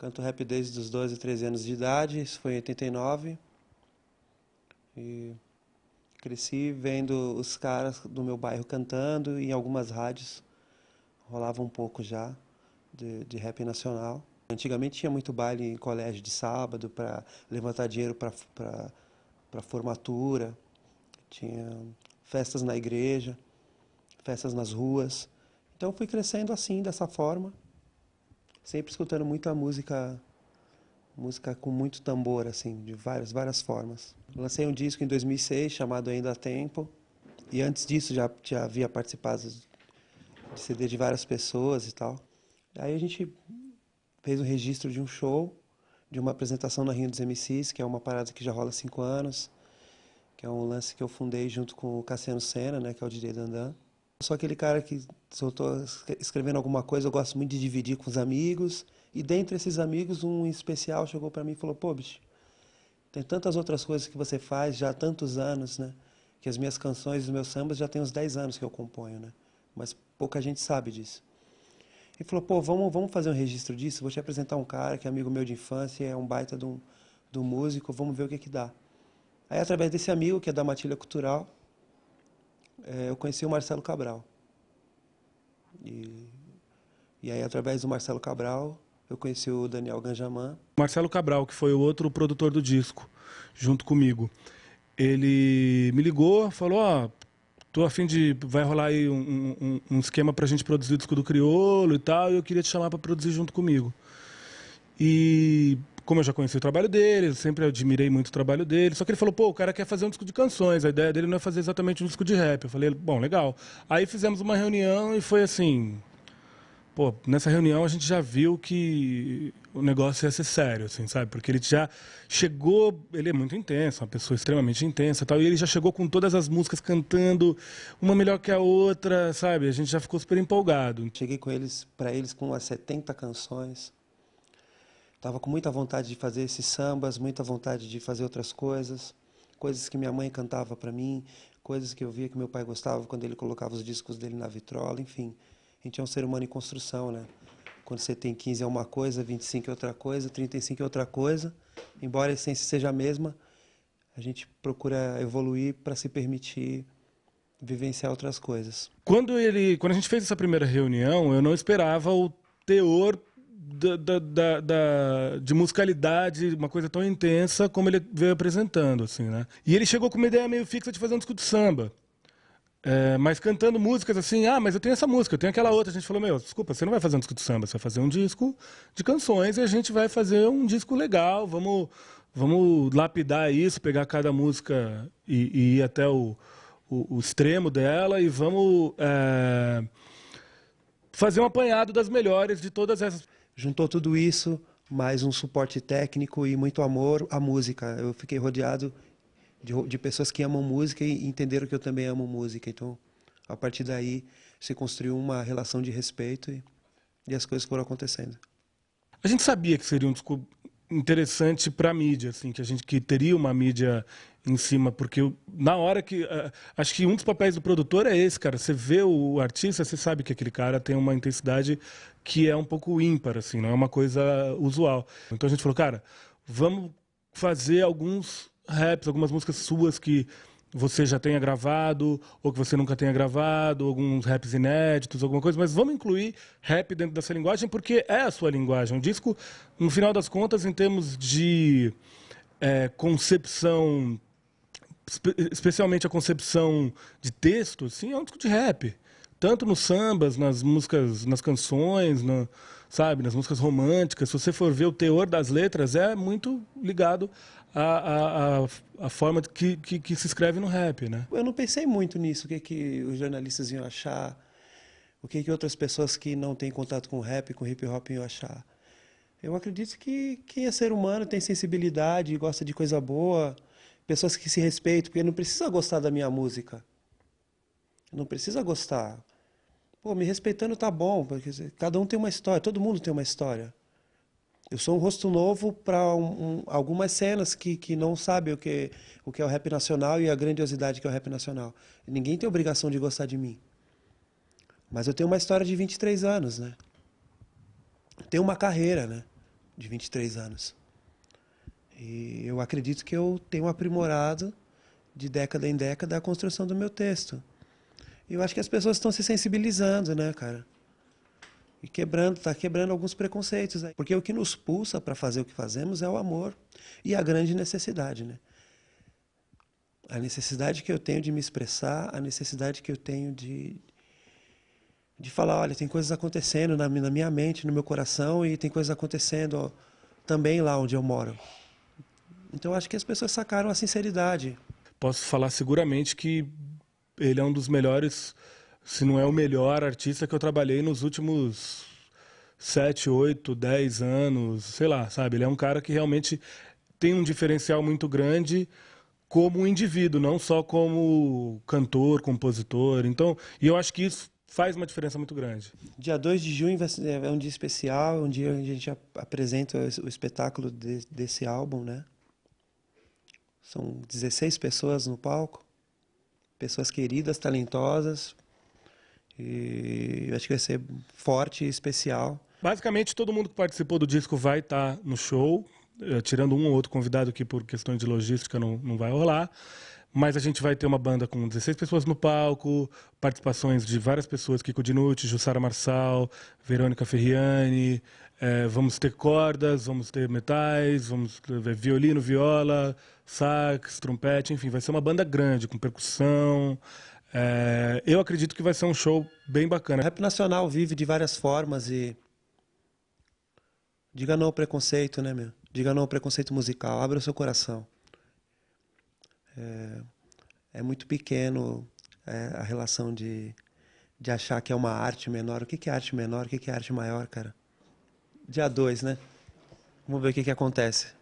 Canto rap desde os 12, 13 anos de idade, isso foi em 89. E cresci vendo os caras do meu bairro cantando e em algumas rádios rolava um pouco já de, de rap nacional. Antigamente tinha muito baile em colégio de sábado para levantar dinheiro para formatura, tinha festas na igreja, festas nas ruas. Então fui crescendo assim, dessa forma sempre escutando muita música música com muito tambor assim, de várias várias formas. Lancei um disco em 2006 chamado Ainda Tempo e antes disso já já havia participado de CD de várias pessoas e tal. Aí a gente fez um registro de um show, de uma apresentação na Rio dos MCs, que é uma parada que já rola há cinco anos, que é um lance que eu fundei junto com o Cassiano Senna, né, que é o DJ Dandan. Sou aquele cara que, se eu estou escrevendo alguma coisa, eu gosto muito de dividir com os amigos. E dentre esses amigos, um especial chegou para mim e falou: Pô, bicho, tem tantas outras coisas que você faz já há tantos anos, né? Que as minhas canções, os meus sambas já tem uns 10 anos que eu componho, né? Mas pouca gente sabe disso. Ele falou: Pô, vamos, vamos fazer um registro disso? Vou te apresentar um cara que é amigo meu de infância, é um baita de um, músico, vamos ver o que, é que dá. Aí, através desse amigo, que é da Matilha Cultural, é, eu conheci o Marcelo Cabral. E, e aí, através do Marcelo Cabral, eu conheci o Daniel Ganjaman. Marcelo Cabral, que foi o outro produtor do disco, junto comigo. Ele me ligou, falou: Ó, oh, tô afim de. Vai rolar aí um, um, um esquema pra gente produzir o disco do Criolo e tal, e eu queria te chamar para produzir junto comigo. E como eu já conheci o trabalho dele, eu sempre admirei muito o trabalho dele. Só que ele falou, pô, o cara quer fazer um disco de canções, a ideia dele não é fazer exatamente um disco de rap. Eu falei, bom, legal. Aí fizemos uma reunião e foi assim. Pô, nessa reunião a gente já viu que o negócio ia ser sério, assim, sabe? Porque ele já chegou, ele é muito intenso, uma pessoa extremamente intensa, tal, e ele já chegou com todas as músicas cantando uma melhor que a outra, sabe? A gente já ficou super empolgado. Cheguei com eles, para eles com umas 70 canções. Estava com muita vontade de fazer esses sambas, muita vontade de fazer outras coisas, coisas que minha mãe cantava para mim, coisas que eu via que meu pai gostava quando ele colocava os discos dele na vitrola, enfim. A gente é um ser humano em construção, né? Quando você tem 15 é uma coisa, 25 é outra coisa, 35 é outra coisa. Embora a essência seja a mesma, a gente procura evoluir para se permitir vivenciar outras coisas. Quando ele, quando a gente fez essa primeira reunião, eu não esperava o teor da, da, da, de musicalidade, uma coisa tão intensa como ele veio apresentando, assim, né? E ele chegou com uma ideia meio fixa de fazer um disco de samba. É, mas cantando músicas assim, ah, mas eu tenho essa música, eu tenho aquela outra. A gente falou, meu, desculpa, você não vai fazer um disco de samba, você vai fazer um disco de canções e a gente vai fazer um disco legal, vamos, vamos lapidar isso, pegar cada música e, e ir até o, o, o, extremo dela e vamos é, fazer um apanhado das melhores de todas essas. Juntou tudo isso, mais um suporte técnico e muito amor à música. Eu fiquei rodeado de, de pessoas que amam música e entenderam que eu também amo música. Então, a partir daí, se construiu uma relação de respeito e, e as coisas foram acontecendo. A gente sabia que seriam interessante para a mídia, assim, que a gente que teria uma mídia em cima, porque eu, na hora que uh, acho que um dos papéis do produtor é esse, cara. Você vê o artista, você sabe que aquele cara tem uma intensidade que é um pouco ímpar, assim, não é uma coisa usual. Então a gente falou, cara, vamos fazer alguns raps, algumas músicas suas que você já tenha gravado, ou que você nunca tenha gravado, alguns raps inéditos, alguma coisa, mas vamos incluir rap dentro dessa linguagem, porque é a sua linguagem. O disco, no final das contas, em termos de é, concepção, espe especialmente a concepção de texto, assim, é um disco de rap. Tanto nos sambas, nas músicas, nas canções, sabe, nas músicas românticas. Se você for ver o teor das letras, é muito ligado a, a, a, forma que, que, que, se escreve no rap, né? Eu não pensei muito nisso, o que, que os jornalistas iam achar, o que, que outras pessoas que não têm contato com rap, com hip hop iam achar. Eu acredito que quem é ser humano tem sensibilidade, gosta de coisa boa, pessoas que se respeitam, porque não precisa gostar da minha música. Não precisa gostar. Pô, me respeitando tá bom, porque cada um tem uma história, todo mundo tem uma história. Eu sou um rosto novo para um, um, algumas cenas que, que não sabem o que, o que é o rap nacional e a grandiosidade que é o rap nacional. Ninguém tem obrigação de gostar de mim. Mas eu tenho uma história de 23 anos, né? tenho uma carreira, né? De 23 anos. E eu acredito que eu tenho aprimorado, de década em década, a construção do meu texto. E eu acho que as pessoas estão se sensibilizando, né, cara? e quebrando, está quebrando alguns preconceitos. Porque o que nos pulsa para fazer o que fazemos é o amor e a grande necessidade. Né? A necessidade que eu tenho de me expressar, a necessidade que eu tenho de, de falar, olha, tem coisas acontecendo na, na minha mente, no meu coração, e tem coisas acontecendo ó, também lá onde eu moro. Então acho que as pessoas sacaram a sinceridade. Posso falar seguramente que ele é um dos melhores se não é o melhor artista que eu trabalhei nos últimos 7, 8, 10 anos, sei lá, sabe? Ele é um cara que realmente tem um diferencial muito grande como indivíduo, não só como cantor, compositor. Então, e eu acho que isso faz uma diferença muito grande. Dia 2 de junho é, é um dia especial, é um dia onde a gente apresenta o espetáculo de, desse álbum, né? São 16 pessoas no palco, pessoas queridas, talentosas, e eu acho que vai ser forte e especial. Basicamente, todo mundo que participou do disco vai estar tá no show, eh, tirando um ou outro convidado que por questões de logística não, não vai rolar. Mas a gente vai ter uma banda com 16 pessoas no palco, participações de várias pessoas, Kiko Dinucci, Jussara Marçal, Verônica Ferriani. É, vamos ter cordas, vamos ter metais, vamos ter violino, viola, sax, trompete, enfim, vai ser uma banda grande, com percussão, é, eu acredito que vai ser um show bem bacana. O rap nacional vive de várias formas e. Diga não ao preconceito, né, meu? Diga não ao preconceito musical. Abra o seu coração. É, é muito pequeno é, a relação de, de achar que é uma arte menor. O que, é arte menor? O que, que é arte maior, cara? Dia 2, né? Vamos ver o que, que acontece.